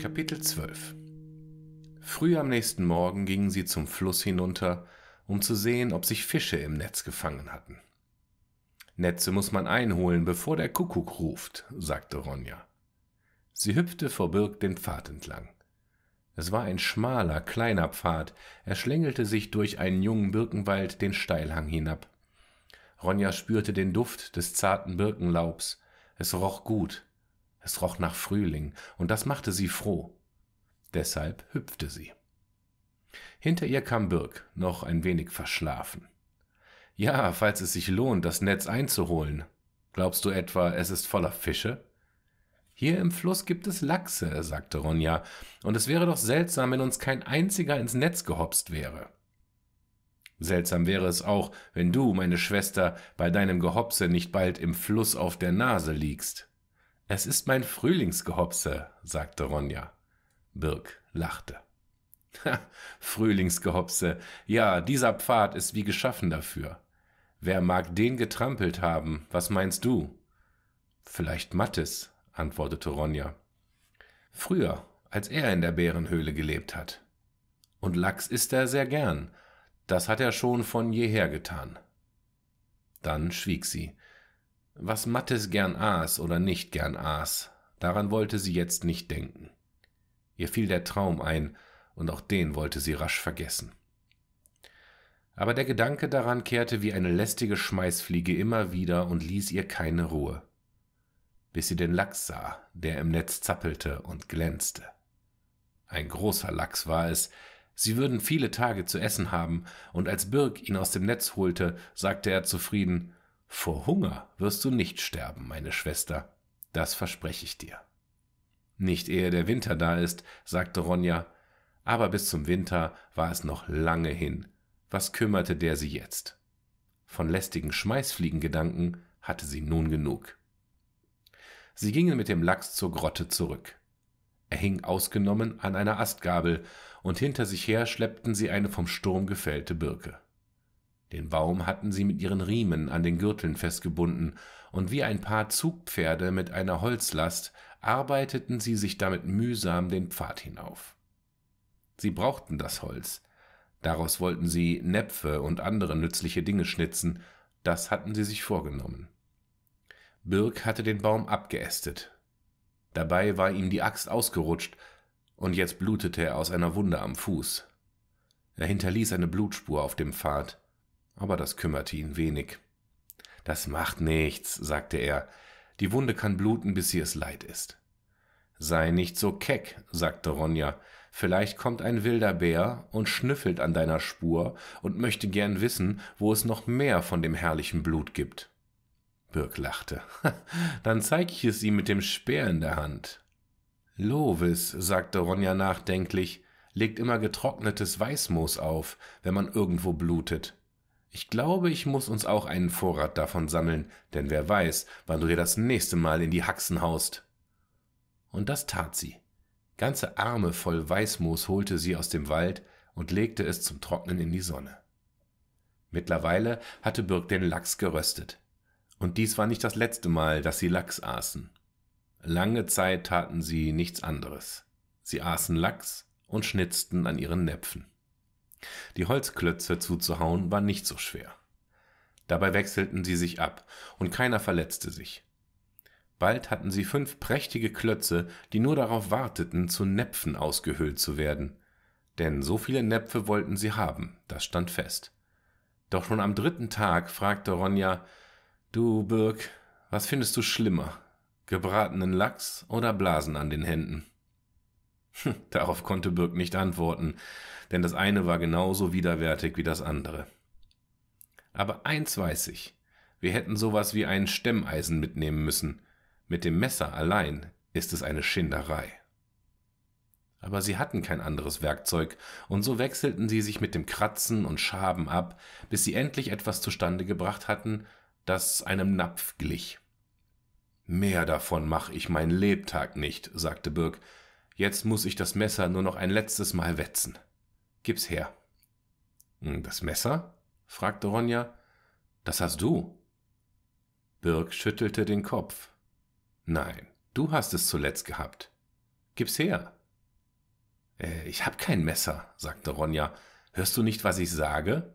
Kapitel 12 Früh am nächsten Morgen gingen sie zum Fluss hinunter, um zu sehen, ob sich Fische im Netz gefangen hatten. Netze muss man einholen, bevor der Kuckuck ruft, sagte Ronja. Sie hüpfte vor Birk den Pfad entlang. Es war ein schmaler, kleiner Pfad, er schlängelte sich durch einen jungen Birkenwald den Steilhang hinab. Ronja spürte den Duft des zarten Birkenlaubs. Es roch gut. Es roch nach Frühling, und das machte sie froh. Deshalb hüpfte sie. Hinter ihr kam Birk, noch ein wenig verschlafen. Ja, falls es sich lohnt, das Netz einzuholen. Glaubst du etwa, es ist voller Fische? Hier im Fluss gibt es Lachse, sagte Ronja, und es wäre doch seltsam, wenn uns kein einziger ins Netz gehopst wäre. Seltsam wäre es auch, wenn du, meine Schwester, bei deinem Gehopse nicht bald im Fluss auf der Nase liegst. Es ist mein Frühlingsgehopse, sagte Ronja. Birk lachte. Ha, Frühlingsgehopse, ja, dieser Pfad ist wie geschaffen dafür. Wer mag den getrampelt haben? Was meinst du? Vielleicht Mattes, antwortete Ronja. Früher, als er in der Bärenhöhle gelebt hat. Und Lachs isst er sehr gern. Das hat er schon von jeher getan. Dann schwieg sie. Was Mattes gern aß oder nicht gern aß, daran wollte sie jetzt nicht denken. Ihr fiel der Traum ein, und auch den wollte sie rasch vergessen. Aber der Gedanke daran kehrte wie eine lästige Schmeißfliege immer wieder und ließ ihr keine Ruhe, bis sie den Lachs sah, der im Netz zappelte und glänzte. Ein großer Lachs war es, sie würden viele Tage zu essen haben, und als Birg ihn aus dem Netz holte, sagte er zufrieden Vor Hunger wirst du nicht sterben, meine Schwester, das verspreche ich dir. Nicht ehe der Winter da ist, sagte Ronja, aber bis zum Winter war es noch lange hin, was kümmerte der sie jetzt? Von lästigen Schmeißfliegengedanken hatte sie nun genug. Sie gingen mit dem Lachs zur Grotte zurück. Er hing ausgenommen an einer Astgabel, und hinter sich her schleppten sie eine vom Sturm gefällte Birke. Den Baum hatten sie mit ihren Riemen an den Gürteln festgebunden, und wie ein paar Zugpferde mit einer Holzlast arbeiteten sie sich damit mühsam den Pfad hinauf. Sie brauchten das Holz, Daraus wollten sie Näpfe und andere nützliche Dinge schnitzen, das hatten sie sich vorgenommen. Birk hatte den Baum abgeästet. Dabei war ihm die Axt ausgerutscht, und jetzt blutete er aus einer Wunde am Fuß. Er hinterließ eine Blutspur auf dem Pfad, aber das kümmerte ihn wenig. Das macht nichts, sagte er, die Wunde kann bluten, bis sie es leid ist. Sei nicht so keck, sagte Ronja, Vielleicht kommt ein wilder Bär und schnüffelt an deiner Spur und möchte gern wissen, wo es noch mehr von dem herrlichen Blut gibt. Birk lachte. Dann zeig ich es ihm mit dem Speer in der Hand. Lovis, sagte Ronja nachdenklich, legt immer getrocknetes Weißmoos auf, wenn man irgendwo blutet. Ich glaube, ich muss uns auch einen Vorrat davon sammeln, denn wer weiß, wann du dir das nächste Mal in die Haxen haust. Und das tat sie. Ganze Arme voll Weißmoos holte sie aus dem Wald und legte es zum Trocknen in die Sonne. Mittlerweile hatte Birk den Lachs geröstet. Und dies war nicht das letzte Mal, dass sie Lachs aßen. Lange Zeit taten sie nichts anderes. Sie aßen Lachs und schnitzten an ihren Näpfen. Die Holzklötze zuzuhauen war nicht so schwer. Dabei wechselten sie sich ab, und keiner verletzte sich. Bald hatten sie fünf prächtige Klötze, die nur darauf warteten, zu Näpfen ausgehöhlt zu werden. Denn so viele Näpfe wollten sie haben, das stand fest. Doch schon am dritten Tag fragte Ronja: Du, Birk, was findest du schlimmer? Gebratenen Lachs oder Blasen an den Händen? Hm, darauf konnte Birk nicht antworten, denn das eine war genauso widerwärtig wie das andere. Aber eins weiß ich, wir hätten sowas wie ein Stemmeisen mitnehmen müssen. Mit dem Messer allein ist es eine Schinderei. Aber sie hatten kein anderes Werkzeug, und so wechselten sie sich mit dem Kratzen und Schaben ab, bis sie endlich etwas zustande gebracht hatten, das einem Napf glich. Mehr davon mache ich mein Lebtag nicht, sagte Birk. Jetzt muß ich das Messer nur noch ein letztes Mal wetzen. Gib's her. Hm, das Messer? fragte Ronja. Das hast du. Birk schüttelte den Kopf. Nein, du hast es zuletzt gehabt. Gib's her. Äh, ich hab kein Messer, sagte Ronja. Hörst du nicht, was ich sage?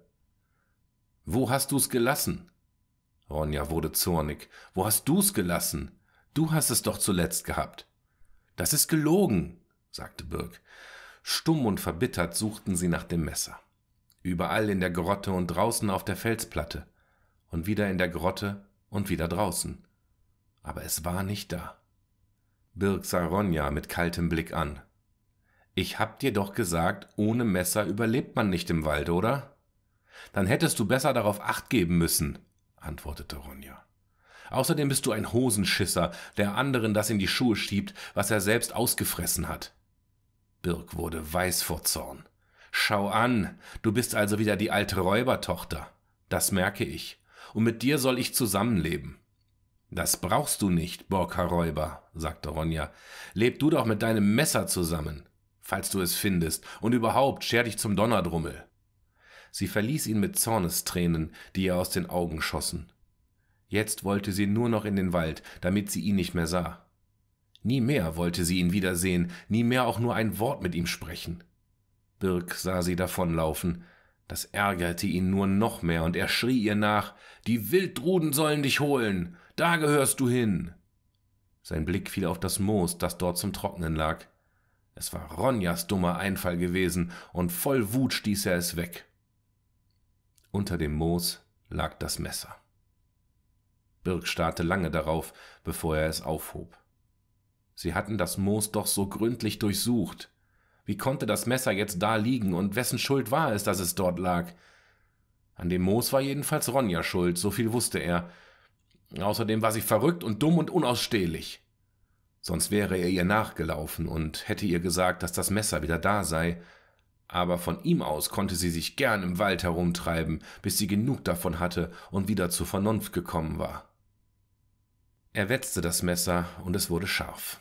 Wo hast du's gelassen? Ronja wurde zornig. Wo hast du's gelassen? Du hast es doch zuletzt gehabt. Das ist gelogen, sagte Birk. Stumm und verbittert suchten sie nach dem Messer. Überall in der Grotte und draußen auf der Felsplatte. Und wieder in der Grotte und wieder draußen aber es war nicht da. Birk sah Ronja mit kaltem Blick an. Ich hab dir doch gesagt, ohne Messer überlebt man nicht im Wald, oder? Dann hättest du besser darauf acht geben müssen, antwortete Ronja. Außerdem bist du ein Hosenschisser, der anderen das in die Schuhe schiebt, was er selbst ausgefressen hat. Birk wurde weiß vor Zorn. Schau an, du bist also wieder die alte Räubertochter. Das merke ich. Und mit dir soll ich zusammenleben. Das brauchst du nicht, Borka Räuber, sagte Ronja. Leb du doch mit deinem Messer zusammen, falls du es findest, und überhaupt scher dich zum Donnerdrummel. Sie verließ ihn mit Zornestränen, die ihr aus den Augen schossen. Jetzt wollte sie nur noch in den Wald, damit sie ihn nicht mehr sah. Nie mehr wollte sie ihn wiedersehen, nie mehr auch nur ein Wort mit ihm sprechen. Birk sah sie davonlaufen, das ärgerte ihn nur noch mehr, und er schrie ihr nach Die Wildruden sollen dich holen. Da gehörst du hin. Sein Blick fiel auf das Moos, das dort zum Trocknen lag. Es war Ronjas dummer Einfall gewesen, und voll Wut stieß er es weg. Unter dem Moos lag das Messer. Birk starrte lange darauf, bevor er es aufhob. Sie hatten das Moos doch so gründlich durchsucht. Wie konnte das Messer jetzt da liegen und wessen Schuld war es, dass es dort lag? An dem Moos war jedenfalls Ronja schuld, so viel wusste er. Außerdem war sie verrückt und dumm und unausstehlich. Sonst wäre er ihr nachgelaufen und hätte ihr gesagt, dass das Messer wieder da sei. Aber von ihm aus konnte sie sich gern im Wald herumtreiben, bis sie genug davon hatte und wieder zur Vernunft gekommen war. Er wetzte das Messer und es wurde scharf.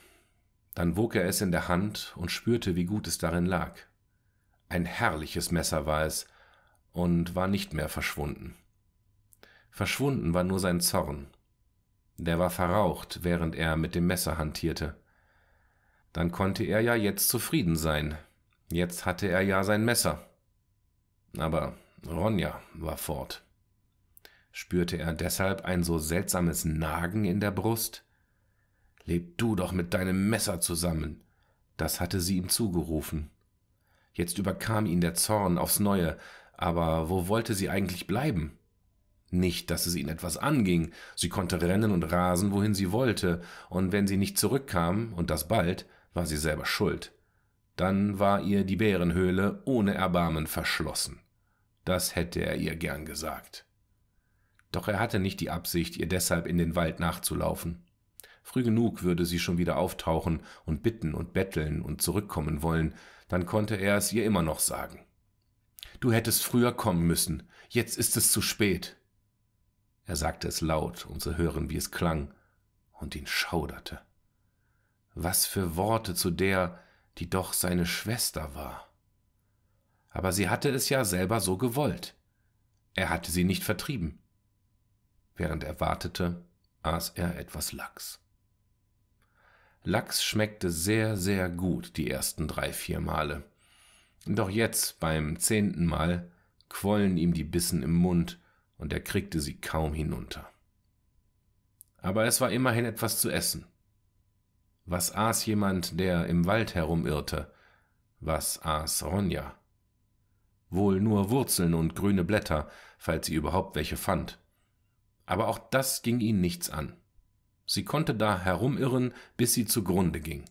Dann wog er es in der Hand und spürte, wie gut es darin lag. Ein herrliches Messer war es und war nicht mehr verschwunden. Verschwunden war nur sein Zorn. Der war verraucht, während er mit dem Messer hantierte. Dann konnte er ja jetzt zufrieden sein. Jetzt hatte er ja sein Messer. Aber Ronja war fort. Spürte er deshalb ein so seltsames Nagen in der Brust? Leb du doch mit deinem Messer zusammen. Das hatte sie ihm zugerufen. Jetzt überkam ihn der Zorn aufs neue, aber wo wollte sie eigentlich bleiben? Nicht, dass es ihn etwas anging, sie konnte rennen und rasen, wohin sie wollte, und wenn sie nicht zurückkam, und das bald, war sie selber schuld. Dann war ihr die Bärenhöhle ohne Erbarmen verschlossen. Das hätte er ihr gern gesagt. Doch er hatte nicht die Absicht, ihr deshalb in den Wald nachzulaufen. Früh genug würde sie schon wieder auftauchen und bitten und betteln und zurückkommen wollen, dann konnte er es ihr immer noch sagen. Du hättest früher kommen müssen, jetzt ist es zu spät. Er sagte es laut, um zu hören, wie es klang, und ihn schauderte. Was für Worte zu der, die doch seine Schwester war. Aber sie hatte es ja selber so gewollt. Er hatte sie nicht vertrieben. Während er wartete, aß er etwas Lachs. Lachs schmeckte sehr, sehr gut die ersten drei, vier Male. Doch jetzt, beim zehnten Mal, quollen ihm die Bissen im Mund und er kriegte sie kaum hinunter. Aber es war immerhin etwas zu essen. Was aß jemand, der im Wald herumirrte? Was aß Ronja? Wohl nur Wurzeln und grüne Blätter, falls sie überhaupt welche fand. Aber auch das ging ihn nichts an. Sie konnte da herumirren, bis sie zugrunde ging.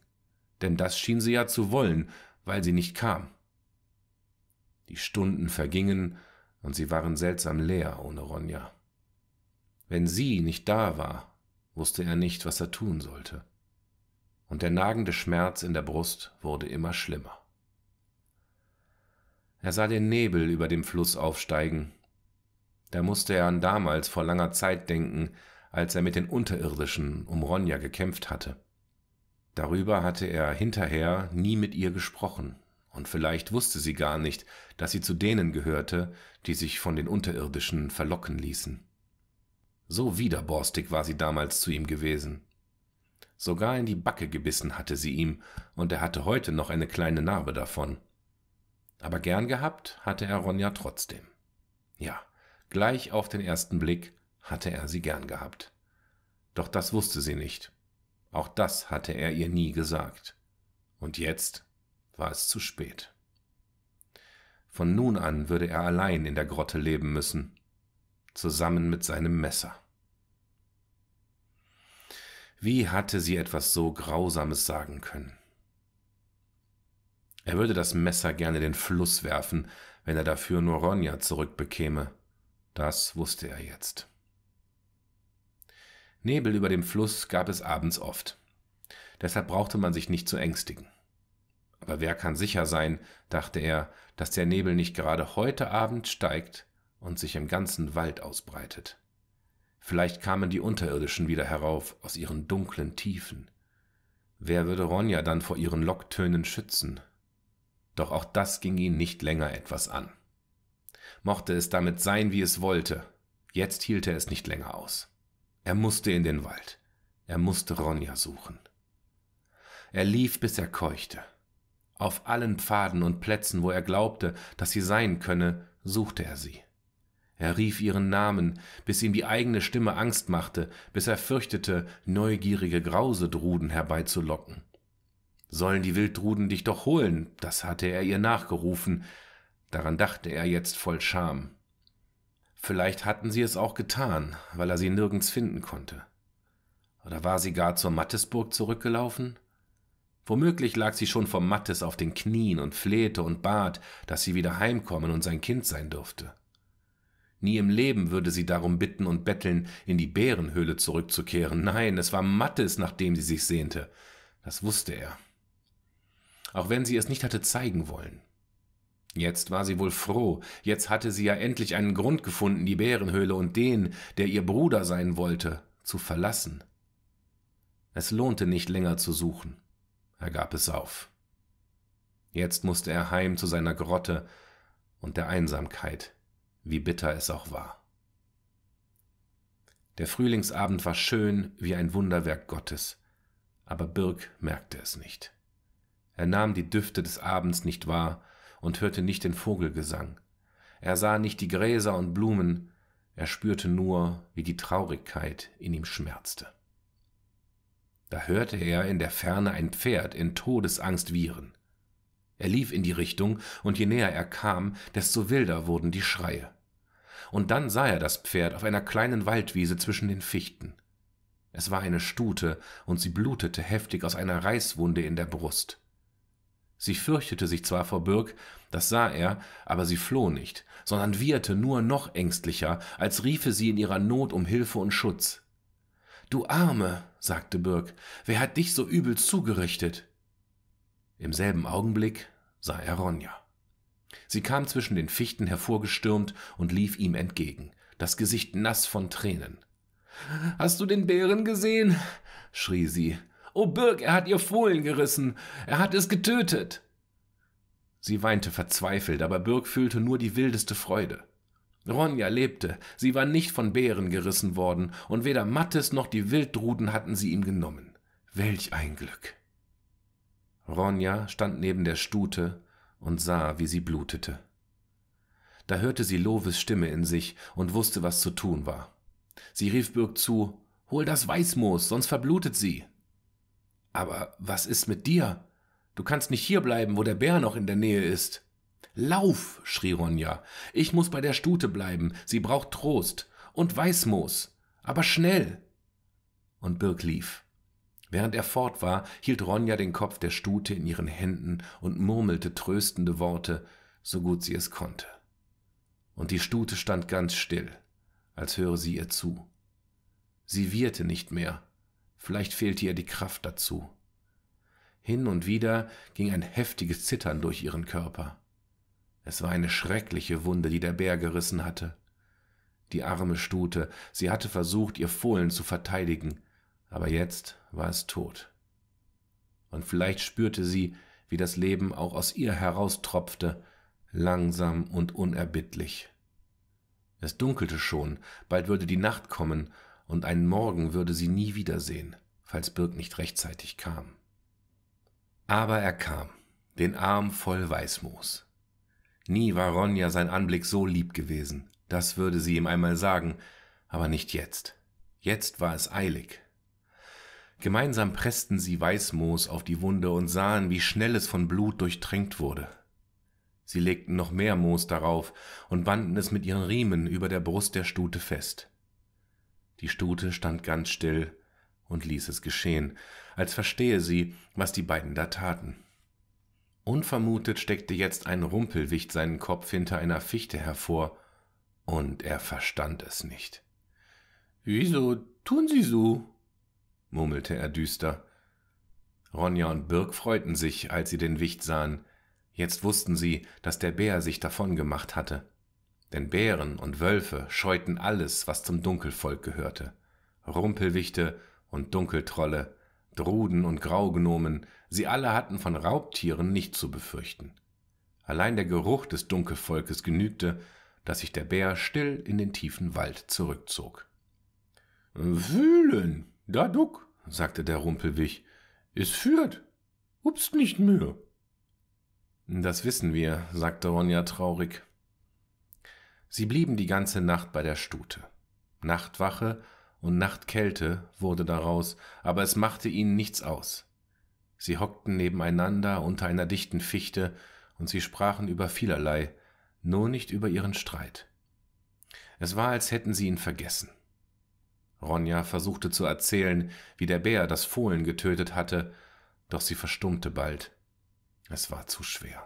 Denn das schien sie ja zu wollen, weil sie nicht kam. Die Stunden vergingen, und sie waren seltsam leer ohne Ronja. Wenn sie nicht da war, wusste er nicht, was er tun sollte. Und der nagende Schmerz in der Brust wurde immer schlimmer. Er sah den Nebel über dem Fluss aufsteigen. Da musste er an damals vor langer Zeit denken, als er mit den Unterirdischen um Ronja gekämpft hatte. Darüber hatte er hinterher nie mit ihr gesprochen, und vielleicht wusste sie gar nicht, dass sie zu denen gehörte, die sich von den Unterirdischen verlocken ließen. So widerborstig war sie damals zu ihm gewesen. Sogar in die Backe gebissen hatte sie ihm, und er hatte heute noch eine kleine Narbe davon. Aber gern gehabt hatte er Ronja trotzdem. Ja, gleich auf den ersten Blick hatte er sie gern gehabt. Doch das wusste sie nicht. Auch das hatte er ihr nie gesagt. Und jetzt war es zu spät. Von nun an würde er allein in der Grotte leben müssen, zusammen mit seinem Messer. Wie hatte sie etwas so Grausames sagen können? Er würde das Messer gerne den Fluss werfen, wenn er dafür nur Ronja zurückbekäme. Das wusste er jetzt. Nebel über dem Fluss gab es abends oft. Deshalb brauchte man sich nicht zu ängstigen. Aber wer kann sicher sein, dachte er, dass der Nebel nicht gerade heute Abend steigt und sich im ganzen Wald ausbreitet. Vielleicht kamen die Unterirdischen wieder herauf aus ihren dunklen Tiefen. Wer würde Ronja dann vor ihren Locktönen schützen? Doch auch das ging ihn nicht länger etwas an. Mochte es damit sein, wie es wollte, jetzt hielt er es nicht länger aus. Er musste in den Wald. Er musste Ronja suchen. Er lief, bis er keuchte. Auf allen Pfaden und Plätzen, wo er glaubte, dass sie sein könne, suchte er sie. Er rief ihren Namen, bis ihm die eigene Stimme Angst machte, bis er fürchtete, neugierige Grausedruden herbeizulocken. Sollen die Wilddruden dich doch holen, das hatte er ihr nachgerufen, daran dachte er jetzt voll Scham. Vielleicht hatten sie es auch getan, weil er sie nirgends finden konnte. Oder war sie gar zur Mattesburg zurückgelaufen? Womöglich lag sie schon vor Mattes auf den Knien und flehte und bat, dass sie wieder heimkommen und sein Kind sein dürfte. Nie im Leben würde sie darum bitten und betteln, in die Bärenhöhle zurückzukehren. Nein, es war Mattes, nach dem sie sich sehnte. Das wusste er. Auch wenn sie es nicht hatte zeigen wollen. Jetzt war sie wohl froh, jetzt hatte sie ja endlich einen Grund gefunden, die Bärenhöhle und den, der ihr Bruder sein wollte, zu verlassen. Es lohnte nicht länger zu suchen. Er gab es auf. Jetzt musste er heim zu seiner Grotte und der Einsamkeit, wie bitter es auch war. Der Frühlingsabend war schön wie ein Wunderwerk Gottes, aber Birg merkte es nicht. Er nahm die Düfte des Abends nicht wahr, und hörte nicht den Vogelgesang. Er sah nicht die Gräser und Blumen, er spürte nur, wie die Traurigkeit in ihm schmerzte. Da hörte er in der Ferne ein Pferd in Todesangst wiehern. Er lief in die Richtung, und je näher er kam, desto wilder wurden die Schreie. Und dann sah er das Pferd auf einer kleinen Waldwiese zwischen den Fichten. Es war eine Stute, und sie blutete heftig aus einer Reißwunde in der Brust. Sie fürchtete sich zwar vor Birk, das sah er, aber sie floh nicht, sondern wieherte nur noch ängstlicher, als riefe sie in ihrer Not um Hilfe und Schutz. Du Arme, sagte Birk, wer hat dich so übel zugerichtet? Im selben Augenblick sah er Ronja. Sie kam zwischen den Fichten hervorgestürmt und lief ihm entgegen, das Gesicht nass von Tränen. Hast du den Bären gesehen? schrie sie. O oh, Birg, er hat ihr Fohlen gerissen, er hat es getötet. Sie weinte verzweifelt, aber Birg fühlte nur die wildeste Freude. Ronja lebte, sie war nicht von Bären gerissen worden, und weder Mattes noch die Wilddruden hatten sie ihm genommen. Welch ein Glück! Ronja stand neben der Stute und sah, wie sie blutete. Da hörte sie Loves Stimme in sich und wusste, was zu tun war. Sie rief Birg zu, Hol das Weißmoos, sonst verblutet sie. Aber was ist mit dir? Du kannst nicht hierbleiben, wo der Bär noch in der Nähe ist. Lauf, schrie Ronja. Ich muss bei der Stute bleiben. Sie braucht Trost und Weißmoos. Aber schnell! Und Birk lief. Während er fort war, hielt Ronja den Kopf der Stute in ihren Händen und murmelte tröstende Worte, so gut sie es konnte. Und die Stute stand ganz still, als höre sie ihr zu. Sie wieherte nicht mehr, Vielleicht fehlte ihr die Kraft dazu. Hin und wieder ging ein heftiges Zittern durch ihren Körper. Es war eine schreckliche Wunde, die der Bär gerissen hatte. Die arme Stute, sie hatte versucht, ihr Fohlen zu verteidigen, aber jetzt war es tot. Und vielleicht spürte sie, wie das Leben auch aus ihr heraustropfte, langsam und unerbittlich. Es dunkelte schon, bald würde die Nacht kommen, und einen Morgen würde sie nie wiedersehen, falls Birk nicht rechtzeitig kam. Aber er kam, den Arm voll Weißmoos. Nie war Ronja sein Anblick so lieb gewesen, das würde sie ihm einmal sagen, aber nicht jetzt. Jetzt war es eilig. Gemeinsam pressten sie Weißmoos auf die Wunde und sahen, wie schnell es von Blut durchtränkt wurde. Sie legten noch mehr Moos darauf und banden es mit ihren Riemen über der Brust der Stute fest. Die Stute stand ganz still und ließ es geschehen, als verstehe sie, was die beiden da taten. Unvermutet steckte jetzt ein Rumpelwicht seinen Kopf hinter einer Fichte hervor, und er verstand es nicht. Wieso tun Sie so? murmelte er düster. Ronja und Birk freuten sich, als sie den Wicht sahen. Jetzt wussten sie, dass der Bär sich davongemacht hatte. Denn Bären und Wölfe scheuten alles, was zum Dunkelvolk gehörte. Rumpelwichte und Dunkeltrolle, Druden und Graugnomen, sie alle hatten von Raubtieren nicht zu befürchten. Allein der Geruch des Dunkelvolkes genügte, dass sich der Bär still in den tiefen Wald zurückzog. Fühlen, da duck, sagte der Rumpelwich, es führt, hubst nicht mehr. Das wissen wir, sagte Ronja traurig. Sie blieben die ganze Nacht bei der Stute. Nachtwache und Nachtkälte wurde daraus, aber es machte ihnen nichts aus. Sie hockten nebeneinander unter einer dichten Fichte, und sie sprachen über vielerlei, nur nicht über ihren Streit. Es war, als hätten sie ihn vergessen. Ronja versuchte zu erzählen, wie der Bär das Fohlen getötet hatte, doch sie verstummte bald. Es war zu schwer.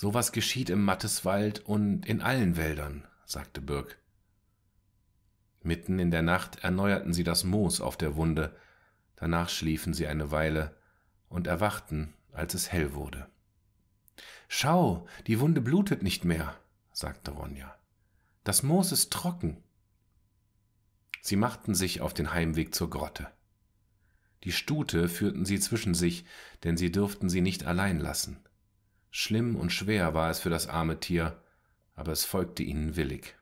Sowas geschieht im Matteswald und in allen Wäldern, sagte Birk. Mitten in der Nacht erneuerten sie das Moos auf der Wunde, danach schliefen sie eine Weile und erwachten, als es hell wurde. Schau, die Wunde blutet nicht mehr, sagte Ronja. Das Moos ist trocken. Sie machten sich auf den Heimweg zur Grotte. Die Stute führten sie zwischen sich, denn sie dürften sie nicht allein lassen. Schlimm und schwer war es für das arme Tier, aber es folgte ihnen willig.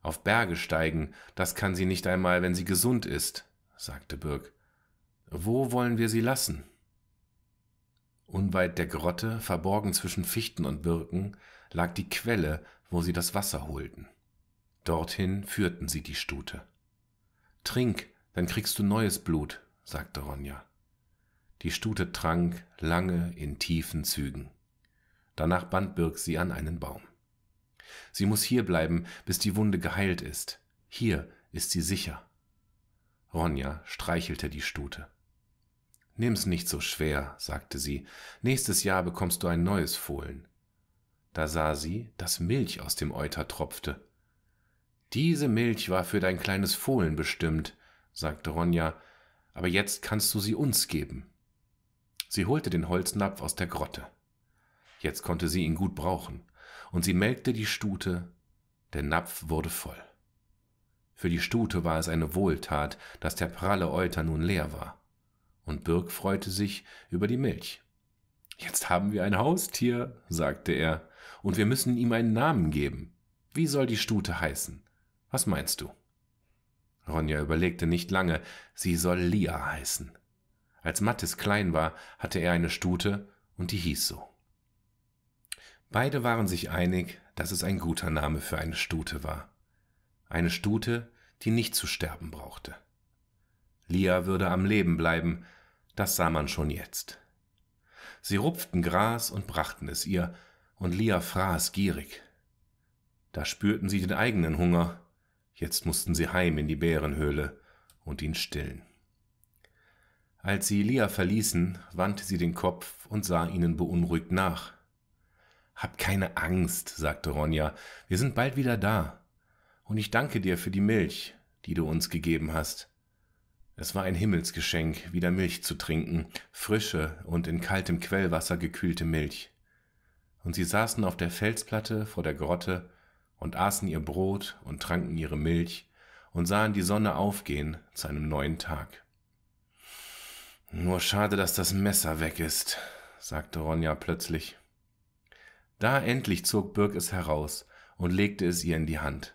Auf Berge steigen, das kann sie nicht einmal, wenn sie gesund ist, sagte Birk. Wo wollen wir sie lassen? Unweit der Grotte, verborgen zwischen Fichten und Birken, lag die Quelle, wo sie das Wasser holten. Dorthin führten sie die Stute. Trink, dann kriegst du neues Blut, sagte Ronja. Die Stute trank lange in tiefen Zügen. Danach band Birk sie an einen Baum. Sie muss hier bleiben, bis die Wunde geheilt ist. Hier ist sie sicher. Ronja streichelte die Stute. Nimm's nicht so schwer, sagte sie. Nächstes Jahr bekommst du ein neues Fohlen. Da sah sie, dass Milch aus dem Euter tropfte. Diese Milch war für dein kleines Fohlen bestimmt, sagte Ronja, aber jetzt kannst du sie uns geben. Sie holte den Holznapf aus der Grotte. Jetzt konnte sie ihn gut brauchen, und sie melkte die Stute, der Napf wurde voll. Für die Stute war es eine Wohltat, dass der pralle Euter nun leer war, und Birk freute sich über die Milch. Jetzt haben wir ein Haustier, sagte er, und wir müssen ihm einen Namen geben. Wie soll die Stute heißen? Was meinst du? Ronja überlegte nicht lange, sie soll Lia heißen. Als Mattis klein war, hatte er eine Stute und die hieß so. Beide waren sich einig, dass es ein guter Name für eine Stute war. Eine Stute, die nicht zu sterben brauchte. Lia würde am Leben bleiben, das sah man schon jetzt. Sie rupften Gras und brachten es ihr, und Lia fraß gierig. Da spürten sie den eigenen Hunger, jetzt mussten sie heim in die Bärenhöhle und ihn stillen. Als sie Lia verließen, wandte sie den Kopf und sah ihnen beunruhigt nach. Hab keine Angst, sagte Ronja, wir sind bald wieder da. Und ich danke dir für die Milch, die du uns gegeben hast. Es war ein Himmelsgeschenk, wieder Milch zu trinken, frische und in kaltem Quellwasser gekühlte Milch. Und sie saßen auf der Felsplatte vor der Grotte und aßen ihr Brot und tranken ihre Milch und sahen die Sonne aufgehen zu einem neuen Tag. Nur schade, dass das Messer weg ist, sagte Ronja plötzlich. Da endlich zog Birk es heraus und legte es ihr in die Hand.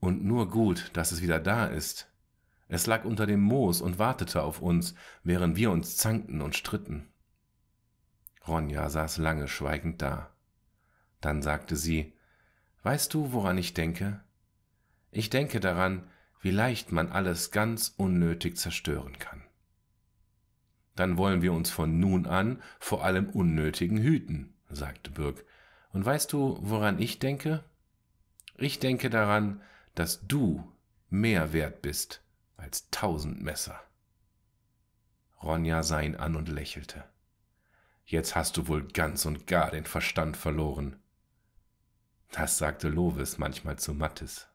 Und nur gut, dass es wieder da ist. Es lag unter dem Moos und wartete auf uns, während wir uns zankten und stritten. Ronja saß lange schweigend da. Dann sagte sie, Weißt du, woran ich denke? Ich denke daran, wie leicht man alles ganz unnötig zerstören kann. Dann wollen wir uns von nun an vor allem Unnötigen hüten, sagte Birk. Und weißt du, woran ich denke? Ich denke daran, dass du mehr wert bist als tausend Messer. Ronja sah ihn an und lächelte. Jetzt hast du wohl ganz und gar den Verstand verloren. Das sagte Lovis manchmal zu Mattis.